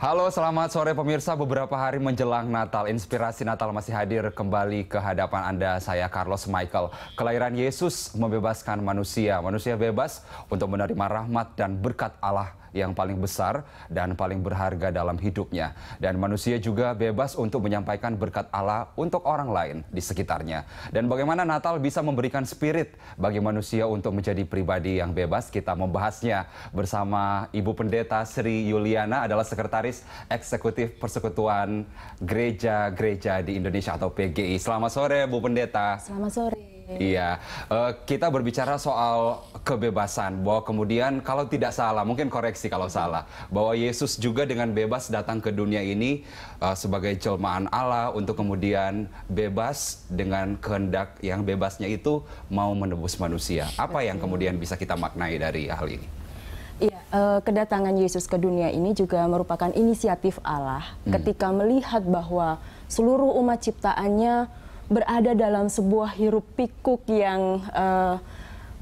Halo, selamat sore pemirsa. Beberapa hari menjelang Natal, inspirasi Natal masih hadir kembali ke hadapan Anda. Saya Carlos Michael. Kelahiran Yesus membebaskan manusia. Manusia bebas untuk menerima rahmat dan berkat Allah yang paling besar dan paling berharga dalam hidupnya. Dan manusia juga bebas untuk menyampaikan berkat Allah untuk orang lain di sekitarnya. Dan bagaimana Natal bisa memberikan spirit bagi manusia untuk menjadi pribadi yang bebas, kita membahasnya bersama Ibu Pendeta Sri Yuliana adalah sekretaris Sekretaris Eksekutif Persekutuan Gereja-Gereja di Indonesia atau PGI. Selamat sore Bu Pendeta. Selamat sore. Iya, uh, kita berbicara soal kebebasan bahwa kemudian kalau tidak salah, mungkin koreksi kalau salah, bahwa Yesus juga dengan bebas datang ke dunia ini uh, sebagai jelmaan Allah untuk kemudian bebas dengan kehendak yang bebasnya itu mau menebus manusia. Apa yang kemudian bisa kita maknai dari hal ini? uh, kedatangan Yesus ke dunia ini juga merupakan inisiatif Allah hmm. ketika melihat bahwa seluruh umat ciptaannya berada dalam sebuah hirup pikuk yang uh,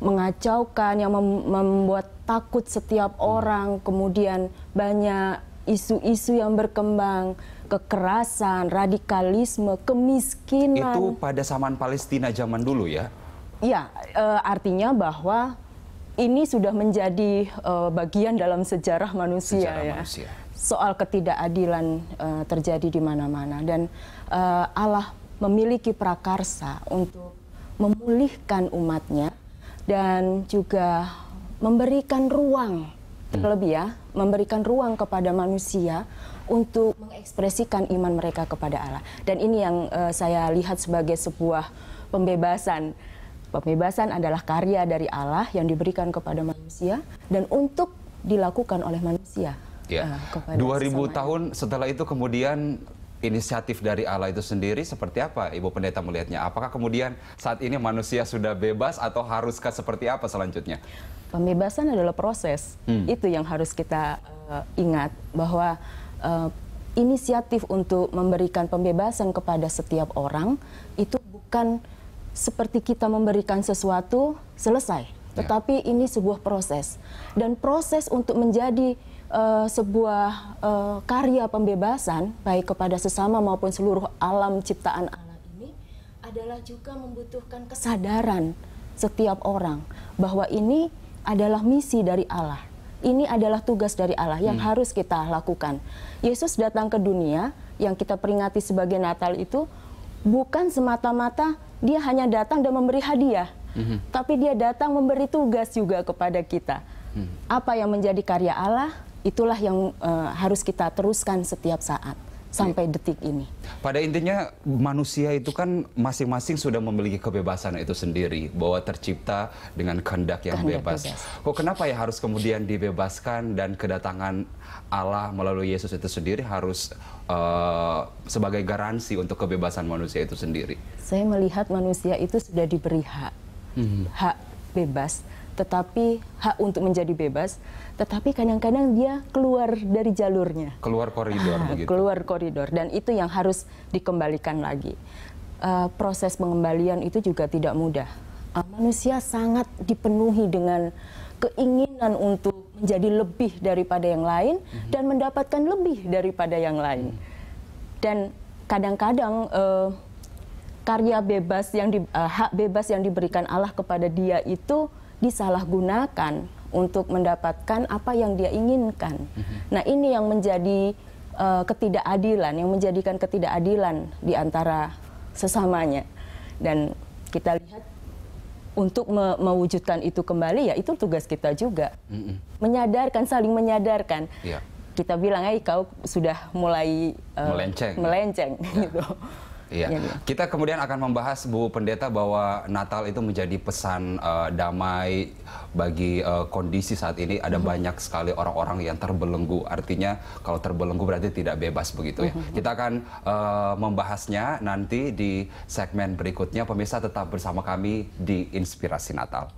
mengacaukan, yang mem membuat takut setiap hmm. orang, kemudian banyak isu-isu yang berkembang, kekerasan, radikalisme, kemiskinan. Itu pada zaman Palestina zaman dulu ya? Ya, e, artinya bahwa ini sudah menjadi uh, bagian dalam sejarah manusia sejarah ya. Manusia. Soal ketidakadilan uh, terjadi di mana-mana dan uh, Allah memiliki prakarsa untuk memulihkan umatnya dan juga memberikan ruang terlebih hmm. ya memberikan ruang kepada manusia untuk mengekspresikan iman mereka kepada Allah dan ini yang uh, saya lihat sebagai sebuah pembebasan Pembebasan adalah karya dari Allah yang diberikan kepada manusia dan untuk dilakukan oleh manusia. Ya. Uh, eh, 2000 tahun setelah itu kemudian inisiatif dari Allah itu sendiri seperti apa Ibu Pendeta melihatnya? Apakah kemudian saat ini manusia sudah bebas atau haruskah seperti apa selanjutnya? Pembebasan adalah proses. Hmm. Itu yang harus kita uh, ingat bahwa uh, inisiatif untuk memberikan pembebasan kepada setiap orang itu bukan seperti kita memberikan sesuatu selesai, ya. tetapi ya. ini sebuah proses dan proses untuk menjadi uh, sebuah uh, karya pembebasan baik kepada sesama maupun seluruh alam ciptaan Allah ini adalah juga membutuhkan kesadaran setiap orang bahwa ini adalah misi dari Allah. Ini adalah tugas dari Allah yang hmm. harus kita lakukan. Yesus datang ke dunia yang kita peringati sebagai Natal itu bukan semata-mata dia hanya datang dan memberi hadiah, mm-hmm. tapi dia datang memberi tugas juga kepada kita. Mm. Apa yang menjadi karya Allah, itulah yang uh, harus kita teruskan setiap saat sampai detik ini. Pada intinya manusia itu kan masing-masing sudah memiliki kebebasan itu sendiri bahwa tercipta dengan kehendak yang kehendak bebas. bebas. Kok kenapa ya harus kemudian dibebaskan dan kedatangan Allah melalui Yesus itu sendiri harus uh, sebagai garansi untuk kebebasan manusia itu sendiri? Saya melihat manusia itu sudah diberi hak. Hmm. Hak bebas tetapi hak untuk menjadi bebas, tetapi kadang-kadang dia keluar dari jalurnya. Keluar koridor ah, begitu. Keluar koridor dan itu yang harus dikembalikan lagi. Uh, proses pengembalian itu juga tidak mudah. Uh, manusia sangat dipenuhi dengan keinginan untuk menjadi lebih daripada yang lain mm -hmm. dan mendapatkan lebih daripada yang lain. Dan kadang-kadang eh, karya bebas yang di, uh, hak bebas yang diberikan Allah kepada dia itu disalahgunakan untuk mendapatkan apa yang dia inginkan. Mhm. Nah, ini yang menjadi uh, ketidakadilan, yang menjadikan ketidakadilan di antara sesamanya. Dan kita lihat untuk me mewujudkan itu kembali ya itu tugas kita juga. Mhm. Menyadarkan, saling menyadarkan. Yeah. Kita bilang, "Eh, kau sudah mulai uh, melenceng." Ya? Melenceng yeah. Gitu. Iya. Ya, ya. Kita kemudian akan membahas Bu Pendeta bahwa Natal itu menjadi pesan uh, damai bagi uh, kondisi saat ini ada -hmm. banyak sekali orang-orang yang terbelenggu. Artinya kalau terbelenggu berarti tidak bebas begitu ya. -hmm. Kita akan uh, membahasnya nanti di segmen berikutnya. Pemirsa tetap bersama kami di Inspirasi Natal.